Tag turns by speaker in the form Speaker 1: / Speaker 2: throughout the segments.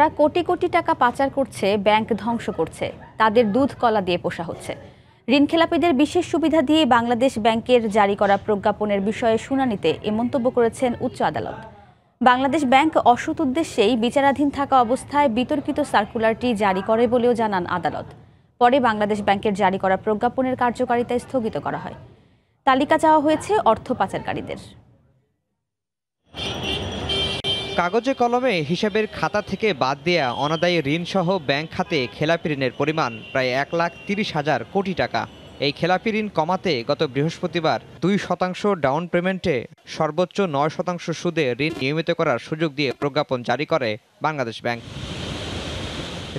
Speaker 1: যারা কোটি কোটি টাকা পাচার করছে ব্যাংক ধ্বংস করছে তাদের দুধ কলা দিয়ে পোষা হচ্ছে ঋণখেলাপিদের বিশেষ সুবিধা দিয়ে বাংলাদেশ ব্যাংকের জারি করা প্রজ্ঞাপনের বিষয়ে শুনানিতে এ মন্তব্য করেছেন উচ্চ আদালত বাংলাদেশ ব্যাংক অসৎ উদ্দেশ্যেই বিচারাধীন থাকা অবস্থায় বিতর্কিত সার্কুলারটি জারি করে বলেও জানান আদালত পরে বাংলাদেশ ব্যাংকের জারি করা প্রজ্ঞাপনের কার্যকারিতা স্থগিত করা হয় তালিকা চাওয়া হয়েছে অর্থ পাচারকারীদের
Speaker 2: কাগজে কলমে হিসাবের খাতা থেকে বাদ দেয়া অনাদায়ী ঋণসহ ব্যাংক খাতে খেলাপি ঋণের পরিমাণ প্রায় এক লাখ তিরিশ হাজার কোটি টাকা এই খেলাপি ঋণ কমাতে গত বৃহস্পতিবার দুই শতাংশ ডাউন পেমেন্টে সর্বোচ্চ নয় শতাংশ সুদে ঋণ নিয়মিত করার সুযোগ দিয়ে প্রজ্ঞাপন জারি করে বাংলাদেশ ব্যাংক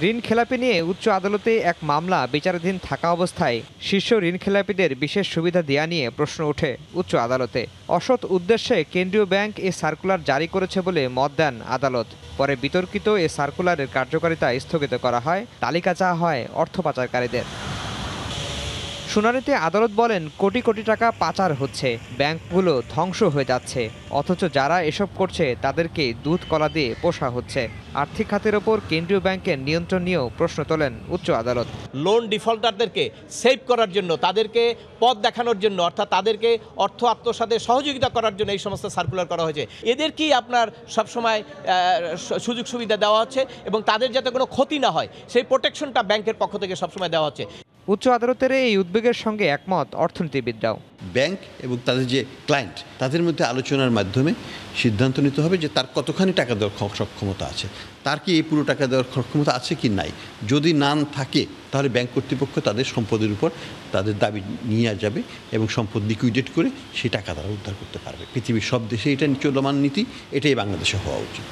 Speaker 2: ঋণ খেলাপি নিয়ে উচ্চ আদালতে এক মামলা বিচারাধীন থাকা অবস্থায় শীর্ষ ঋণ খেলাপিদের বিশেষ সুবিধা দেয়া নিয়ে প্রশ্ন ওঠে উচ্চ আদালতে অসৎ উদ্দেশ্যে কেন্দ্রীয় ব্যাংক এ সার্কুলার জারি করেছে বলে মত দেন আদালত পরে বিতর্কিত এ সার্কুলারের কার্যকারিতা স্থগিত করা হয় তালিকা চাওয়া হয় অর্থ পাচারকারীদের শুনানিতে আদালত বলেন কোটি কোটি টাকা পাচার হচ্ছে ব্যাংকগুলো ধ্বংস হয়ে যাচ্ছে অথচ যারা এসব করছে তাদেরকে দুধ কলা দিয়ে পোষা হচ্ছে আর্থিক খাতের ওপর কেন্দ্রীয় ব্যাংকের নিয়ন্ত্রণ নিয়েও প্রশ্ন তোলেন উচ্চ আদালত লোন ডিফল্টারদেরকে
Speaker 3: সেভ করার জন্য তাদেরকে পথ দেখানোর জন্য অর্থাৎ তাদেরকে অর্থ আত্মসাতে সহযোগিতা করার জন্য এই সমস্ত সার্কুলার করা হয়েছে এদের কি আপনার সবসময় সুযোগ সুবিধা দেওয়া হচ্ছে এবং তাদের যাতে কোনো ক্ষতি না হয় সেই প্রোটেকশনটা ব্যাংকের পক্ষ থেকে সবসময় দেওয়া হচ্ছে
Speaker 2: উচ্চ আদালতের
Speaker 4: এই উদ্বেগের সঙ্গে একমত অর্থনীতিবিদরাও ব্যাংক এবং তাদের যে ক্লায়েন্ট তাদের মধ্যে আলোচনার মাধ্যমে সিদ্ধান্ত নিতে হবে যে তার কতখানি টাকা দেওয়ার সক্ষমতা আছে তার কি এই পুরো টাকা দেওয়ার সক্ষমতা আছে কি নাই যদি না থাকে তাহলে ব্যাংক কর্তৃপক্ষ তাদের সম্পদের উপর তাদের দাবি নিয়ে যাবে এবং সম্পদ লিকুইডেট করে সেই টাকা তারা উদ্ধার করতে পারবে পৃথিবীর সব দেশে এটা চলমান নীতি এটাই বাংলাদেশে হওয়া উচিত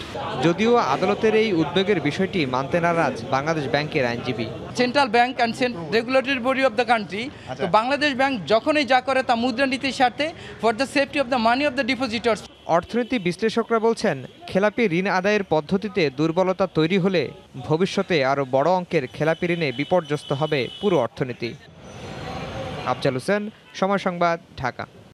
Speaker 4: যদিও আদালতের এই উদ্বেগের
Speaker 2: বিষয়টি মানতে নারাজ বাংলাদেশ ব্যাংকের আইনজীবী central bank and regulatory body of the country তো বাংলাদেশ ব্যাংক যখনই যা করে তা মুদ্রানীতির স্বার্থে for the safety of the money of the depositors অর্থনীতি বিশ্লেষকরা বলছেন খেলাপি ঋণ আদায়ের পদ্ধতিতে দুর্বলতা তৈরি হলে ভবিষ্যতে আরও বড় অঙ্কের খেলাপি ঋণে বিপর্যস্ত হবে পুরো অর্থনীতি আফজাল হোসেন সময় সংবাদ ঢাকা